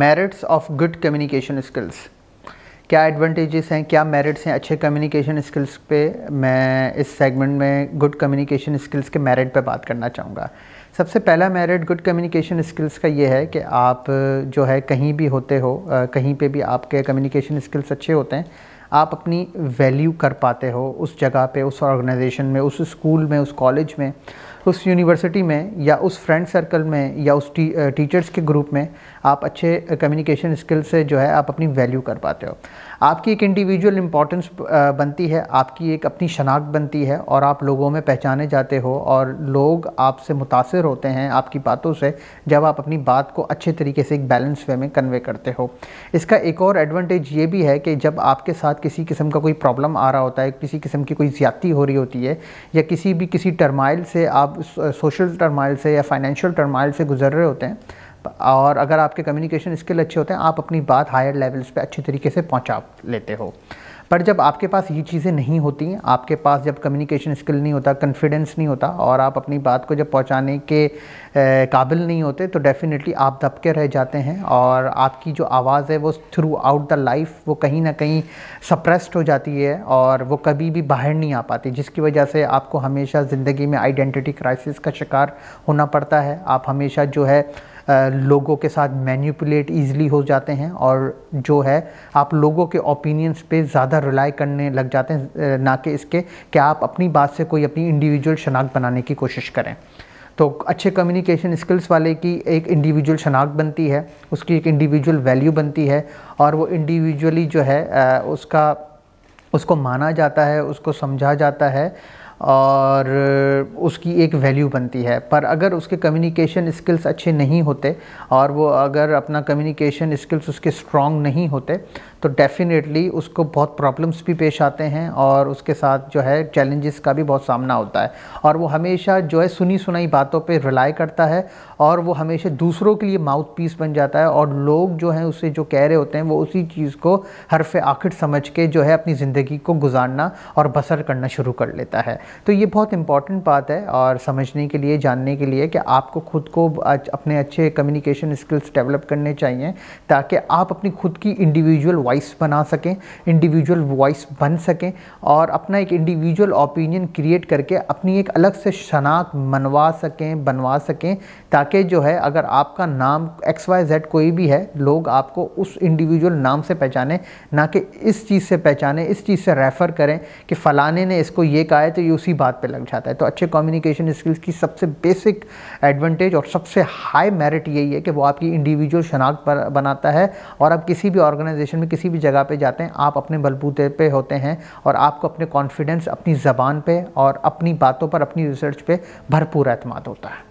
merits of good communication skills क्या advantages हैं क्या मेरिट्स हैं अच्छे कम्युनिकेशन स्किल्स पे मैं इस सेगमेंट में गुड कम्युनिकेशन स्किल्स के मेरिट पे बात करना चाहूँगा सबसे पहला मेरिट गुड कम्युनिकेशन स्किल्स का ये है कि आप जो है कहीं भी होते हो कहीं पे भी आपके कम्युनिकेशन स्किल्स अच्छे होते हैं आप अपनी वैल्यू कर पाते हो उस जगह पे उस ऑर्गेनाइजेशन में उस स्कूल में उस कॉलेज में उस यूनिवर्सिटी में या उस फ्रेंड सर्कल में या उस टी, टीचर्स के ग्रुप में आप अच्छे कम्युनिकेशन स्किल से जो है आप अपनी वैल्यू कर पाते हो आपकी एक इंडिविजुअल इम्पॉर्टेंस बनती है आपकी एक अपनी शनाख्त बनती है और आप लोगों में पहचाने जाते हो और लोग आपसे मुतासर होते हैं आपकी बातों से जब आप अपनी बात को अच्छे तरीके से एक बैलेंस वे में कन्वे करते हो इसका एक और एडवांटेज ये भी है कि जब आपके साथ किसी किस्म का कोई प्रॉब्लम आ रहा होता है किसी किस्म की कोई ज़्यादती हो रही होती है या किसी भी किसी टर्माइल से आप आप सोशल टर्माइल से या फाइनेंशियल टर्माइल से गुजर रहे होते हैं और अगर आपके कम्युनिकेशन स्किल अच्छे होते हैं आप अपनी बात हायर लेवल्स पे अच्छे तरीके से पहुंचा लेते हो पर जब आपके पास ये चीज़ें नहीं होती आपके पास जब कम्युनिकेशन स्किल नहीं होता कॉन्फिडेंस नहीं होता और आप अपनी बात को जब पहुंचाने के काबिल नहीं होते तो डेफ़िनेटली आप दबके रह जाते हैं और आपकी जो आवाज़ है वो थ्रू आउट द लाइफ वो कहीं ना कहीं सप्रेस्ड हो जाती है और वो कभी भी बाहर नहीं आ पाती जिसकी वजह से आपको हमेशा ज़िंदगी में आइडेंटिटी क्राइसिस का शिकार होना पड़ता है आप हमेशा जो है लोगों के साथ मैन्यूपुलेट ईजिली हो जाते हैं और जो है आप लोगों के ओपिनियंस पे ज़्यादा रिलाई करने लग जाते हैं ना कि इसके कि आप अपनी बात से कोई अपनी इंडिविजुअल शनाख्त बनाने की कोशिश करें तो अच्छे कम्युनिकेशन स्किल्स वाले की एक इंडिविजुअल शनाख्त बनती है उसकी एक इंडिविजुअल वैल्यू बनती है और वो इंडिविजुअली जो है उसका उसको माना जाता है उसको समझा जाता है और उसकी एक वैल्यू बनती है पर अगर उसके कम्युनिकेशन स्किल्स अच्छे नहीं होते और वो अगर अपना कम्युनिकेशन स्किल्स उसके स्ट्रॉन्ग नहीं होते तो डेफ़िनेटली उसको बहुत प्रॉब्लम्स भी पेश आते हैं और उसके साथ जो है चैलेंजेस का भी बहुत सामना होता है और वो हमेशा जो है सुनी सुनाई बातों पे रिलाई करता है और वो हमेशा दूसरों के लिए माउथ पीस बन जाता है और लोग जो हैं उसे जो कह रहे होते हैं वो उसी चीज़ को हरफ आखिर समझ के जो है अपनी ज़िंदगी को गुजारना और बसर करना शुरू कर लेता है तो ये बहुत इंपॉर्टेंट बात है और समझने के लिए जानने के लिए कि आपको खुद को अपने अच्छे कम्युनिकेशन स्किल्स डेवलप करने चाहिए ताकि आप अपनी खुद की इंडिविजुअल वॉइस बना सकें इंडिविजुअल वॉइस बन सकें और अपना एक इंडिविजुअल ओपिनियन क्रिएट करके अपनी एक अलग से शनाख्त मनवा सकें बनवा सकें ताकि जो है अगर आपका नाम एक्स वाई जेड कोई भी है लोग आपको उस इंडिविजुअल नाम से पहचाने ना कि इस चीज़ से पहचाने इस चीज़ से रेफ़र करें कि फ़लाने ने इसको ये कहा है तो ये उसी बात पे लग जाता है तो अच्छे कम्युनिकेशन स्किल्स की सबसे बेसिक एडवांटेज और सबसे हाई मेरिट यही है कि वो आपकी इंडिविजुअल शनाख्त बनाता है और आप किसी भी ऑर्गेनाइजेशन में किसी भी जगह पर जाते हैं आप अपने बलबूते पर होते हैं और आपको अपने कॉन्फिडेंस अपनी ज़बान पर और अपनी बातों पर अपनी रिसर्च पर भरपूर अतमाद होता है